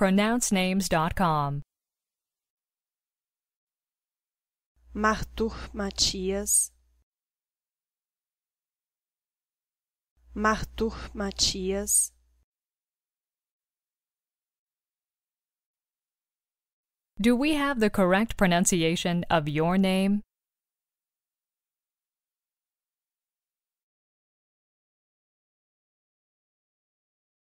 pronouncenames.com. Martur Matias Martur Matias Do we have the correct pronunciation of your name?